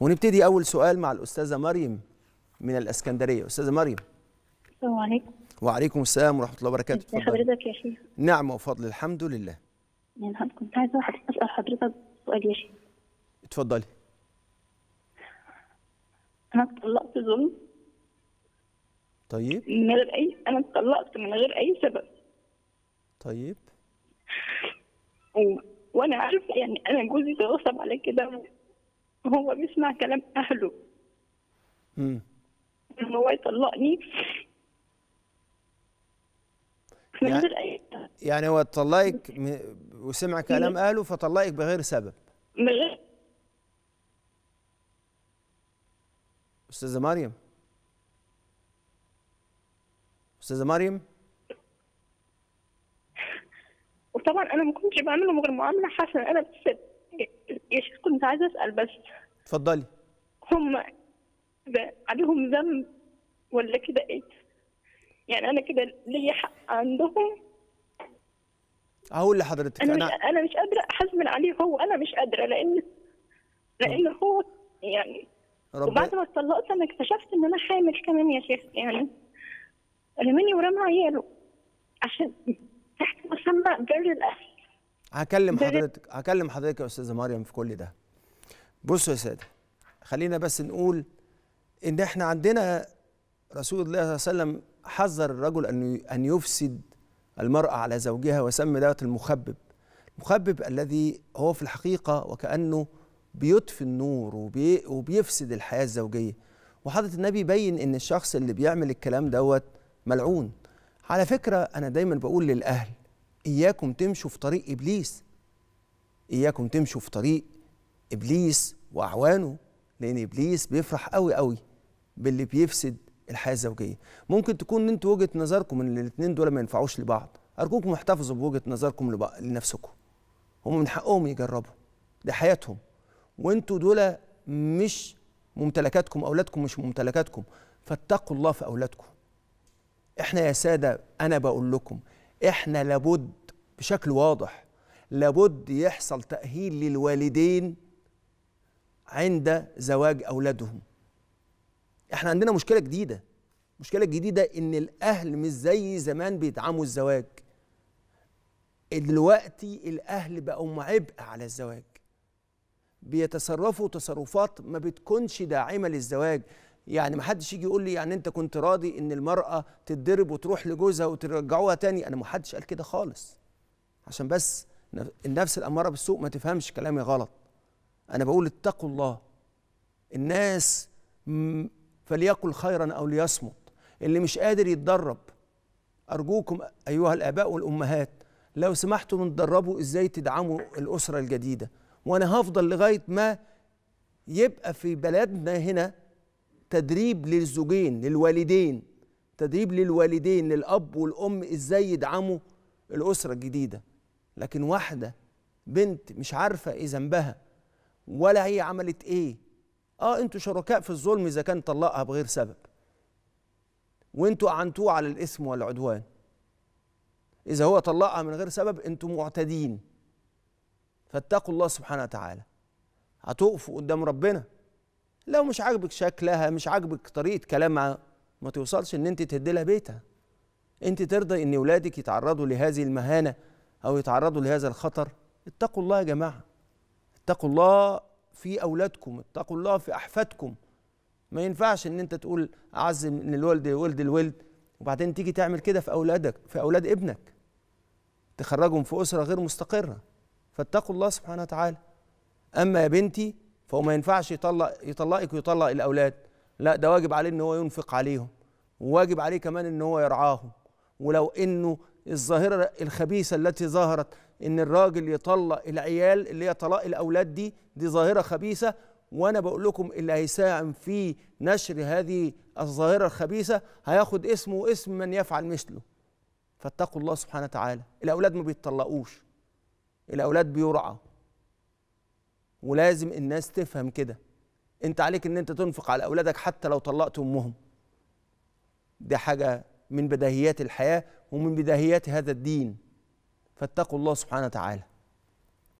ونبتدي أول سؤال مع الأستاذة مريم من الإسكندرية أستاذة مريم السلام عليكم وعليكم السلام ورحمة الله وبركاته ازي حضرتك يا شيخ نعم وفضل الحمد لله يعني كنت عايزة أسأل حضرتك سؤال يا شيخ اتفضلي أنا اتطلقت ظلم طيب من غير أي أنا اتطلقت من غير أي سبب طيب و... وأنا عارفة يعني أنا جوزي تغصب على كده هو بيسمع كلام اهله امم هو يطلقني من يعني غير اي يعني هو طلقك وسمع كلام اهله فطلقك بغير سبب من غير استاذه مريم استاذه مريم وطبعا انا ما كنتش بعمله غير معامله حسنه انا بس يا شيخ كنت عايزه اسال بس اتفضلي هم عليهم ذنب ولا كده ايه يعني انا كده ليا حق عندهم هقول لحضرتك انا انا, مش قادره احاسب عليه هو انا مش قادره لان لان هو يعني ربي. وبعد ما اتطلقت انا اكتشفت ان انا حامل كمان يا شيخ يعني رماني ورمى عياله عشان تحت مسمى بر الاهل هكلم حضرتك هكلم حضرتك يا استاذه مريم في كل ده بصوا يا ساده خلينا بس نقول ان احنا عندنا رسول الله صلى الله عليه وسلم حذر الرجل ان ان يفسد المراه على زوجها وسمى دوت المخبب المخبب الذي هو في الحقيقه وكانه بيطفي النور وبي وبيفسد الحياه الزوجيه وحضره النبي بين ان الشخص اللي بيعمل الكلام دوت ملعون على فكره انا دايما بقول للاهل إياكم تمشوا في طريق إبليس إياكم تمشوا في طريق إبليس وأعوانه لأن إبليس بيفرح قوي قوي باللي بيفسد الحياة الزوجية ممكن تكون أنتوا وجهة نظركم إن الاثنين دول ما ينفعوش لبعض أرجوكم احتفظوا بوجهة نظركم لنفسكم هم من حقهم يجربوا ده حياتهم وانتوا دول مش ممتلكاتكم أولادكم مش ممتلكاتكم فاتقوا الله في أولادكم احنا يا سادة أنا بقول لكم احنا لابد بشكل واضح لابد يحصل تأهيل للوالدين عند زواج أولادهم احنا عندنا مشكلة جديدة مشكلة جديدة ان الأهل مش زي زمان بيدعموا الزواج دلوقتي الأهل بقوا عبء على الزواج بيتصرفوا تصرفات ما بتكونش داعمة للزواج يعني ما حدش يجي يقول لي يعني انت كنت راضي ان المرأة تتضرب وتروح لجوزها وترجعوها تاني انا ما حدش قال كده خالص عشان بس النفس الاماره بالسوء ما تفهمش كلامي غلط انا بقول اتقوا الله الناس فليقل خيرا او ليصمت اللي مش قادر يتدرب ارجوكم ايها الاباء والامهات لو سمحتم تدربوا ازاي تدعموا الاسره الجديده وانا هفضل لغايه ما يبقى في بلدنا هنا تدريب للزوجين للوالدين تدريب للوالدين للاب والام ازاي يدعموا الاسره الجديده لكن واحدة بنت مش عارفة إيه ذنبها ولا هي عملت إيه آه أنتوا شركاء في الظلم إذا كان طلقها بغير سبب وأنتوا أعنتوه على الإثم والعدوان إذا هو طلقها من غير سبب أنتوا معتدين فاتقوا الله سبحانه وتعالى هتقفوا قدام ربنا لو مش عاجبك شكلها مش عاجبك طريقة كلامها ما توصلش ان انت لها بيتها انت ترضى ان ولادك يتعرضوا لهذه المهانه أو يتعرضوا لهذا الخطر اتقوا الله يا جماعة اتقوا الله في أولادكم اتقوا الله في أحفادكم ما ينفعش ان انت تقول اعز من الولد ولد الولد وبعدين تيجي تعمل كده في اولادك في اولاد ابنك تخرجهم في اسره غير مستقره فاتقوا الله سبحانه وتعالى اما يا بنتي فهو ما ينفعش يطلق يطلقك ويطلق الاولاد لا ده واجب عليه ان هو ينفق عليهم وواجب عليه كمان ان هو يرعاهم ولو انه الظاهرة الخبيثة التي ظهرت إن الراجل يطلق العيال اللي هي طلاق الأولاد دي دي ظاهرة خبيثة وأنا بقول لكم اللي هيساهم في نشر هذه الظاهرة الخبيثة هياخد اسمه واسم من يفعل مثله فاتقوا الله سبحانه وتعالى الأولاد ما بيتطلقوش الأولاد بيرعى ولازم الناس تفهم كده انت عليك ان انت تنفق على اولادك حتى لو طلقت امهم دي حاجه من بداهيات الحياة ومن بداهيات هذا الدين فاتقوا الله سبحانه وتعالى